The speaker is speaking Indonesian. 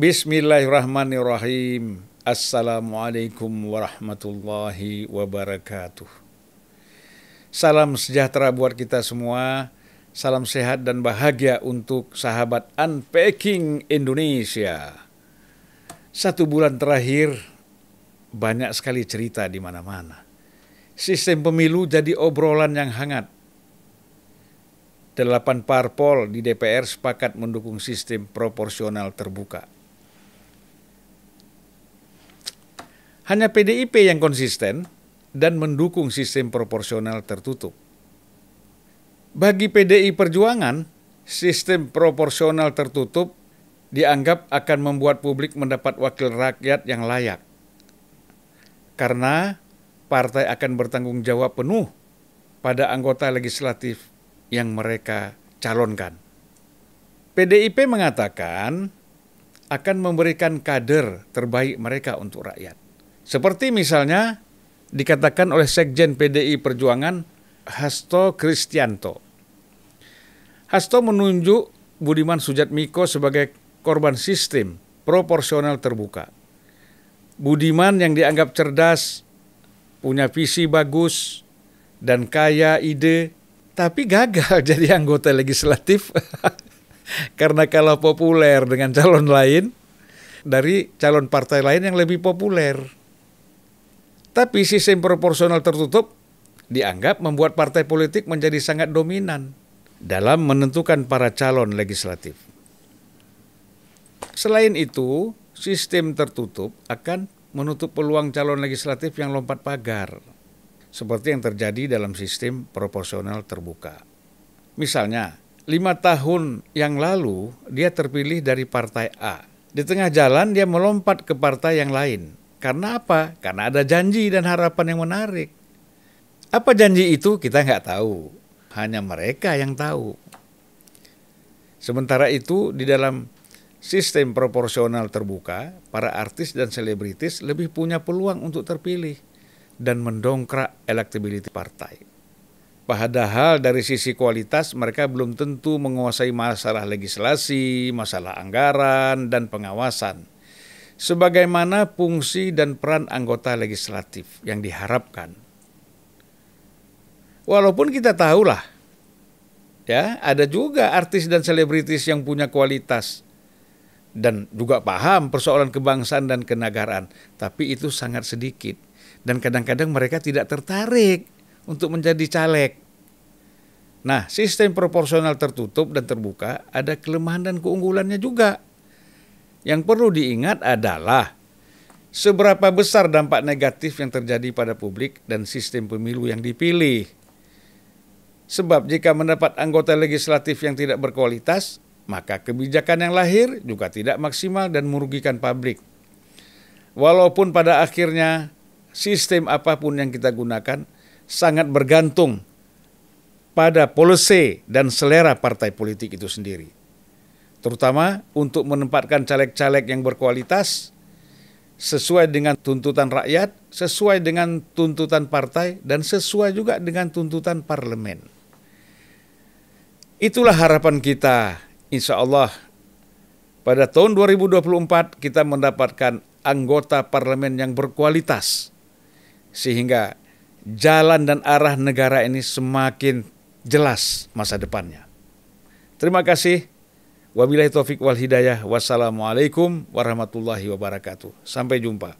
Bismillahirrahmanirrahim. Assalamualaikum warahmatullahi wabarakatuh. Salam sejahtera buat kita semua. Salam sehat dan bahagia untuk sahabat Unpacking Indonesia. Satu bulan terakhir banyak sekali cerita di mana-mana. Sistem pemilu jadi obrolan yang hangat. Delapan parpol di DPR sepakat mendukung sistem proporsional terbuka Hanya PDIP yang konsisten dan mendukung sistem proporsional tertutup. Bagi PDI Perjuangan, sistem proporsional tertutup dianggap akan membuat publik mendapat wakil rakyat yang layak. Karena partai akan bertanggung jawab penuh pada anggota legislatif yang mereka calonkan. PDIP mengatakan akan memberikan kader terbaik mereka untuk rakyat. Seperti misalnya dikatakan oleh Sekjen PDI Perjuangan Hasto Kristianto. Hasto menunjuk Budiman Sujatmiko sebagai korban sistem proporsional terbuka. Budiman yang dianggap cerdas, punya visi bagus, dan kaya ide, tapi gagal jadi anggota legislatif karena kalah populer dengan calon lain dari calon partai lain yang lebih populer. Tapi sistem proporsional tertutup dianggap membuat partai politik menjadi sangat dominan dalam menentukan para calon legislatif. Selain itu, sistem tertutup akan menutup peluang calon legislatif yang lompat pagar, seperti yang terjadi dalam sistem proporsional terbuka. Misalnya, lima tahun yang lalu dia terpilih dari partai A. Di tengah jalan dia melompat ke partai yang lain karena apa? Karena ada janji dan harapan yang menarik. Apa janji itu kita nggak tahu. Hanya mereka yang tahu. Sementara itu di dalam sistem proporsional terbuka, para artis dan selebritis lebih punya peluang untuk terpilih dan mendongkrak elektabilitas partai. Padahal dari sisi kualitas mereka belum tentu menguasai masalah legislasi, masalah anggaran, dan pengawasan sebagaimana fungsi dan peran anggota legislatif yang diharapkan. Walaupun kita tahulah, ya ada juga artis dan selebritis yang punya kualitas dan juga paham persoalan kebangsaan dan kenegaraan, tapi itu sangat sedikit dan kadang-kadang mereka tidak tertarik untuk menjadi caleg. Nah, sistem proporsional tertutup dan terbuka ada kelemahan dan keunggulannya juga yang perlu diingat adalah seberapa besar dampak negatif yang terjadi pada publik dan sistem pemilu yang dipilih. Sebab jika mendapat anggota legislatif yang tidak berkualitas, maka kebijakan yang lahir juga tidak maksimal dan merugikan publik. Walaupun pada akhirnya sistem apapun yang kita gunakan sangat bergantung pada polisi dan selera partai politik itu sendiri terutama untuk menempatkan caleg-caleg yang berkualitas sesuai dengan tuntutan rakyat, sesuai dengan tuntutan partai, dan sesuai juga dengan tuntutan parlemen. Itulah harapan kita, insya Allah. Pada tahun 2024 kita mendapatkan anggota parlemen yang berkualitas. Sehingga jalan dan arah negara ini semakin jelas masa depannya. Terima kasih. Wabillahi taufik wal hidayah. Wassalamualaikum warahmatullahi wabarakatuh. Sampai jumpa.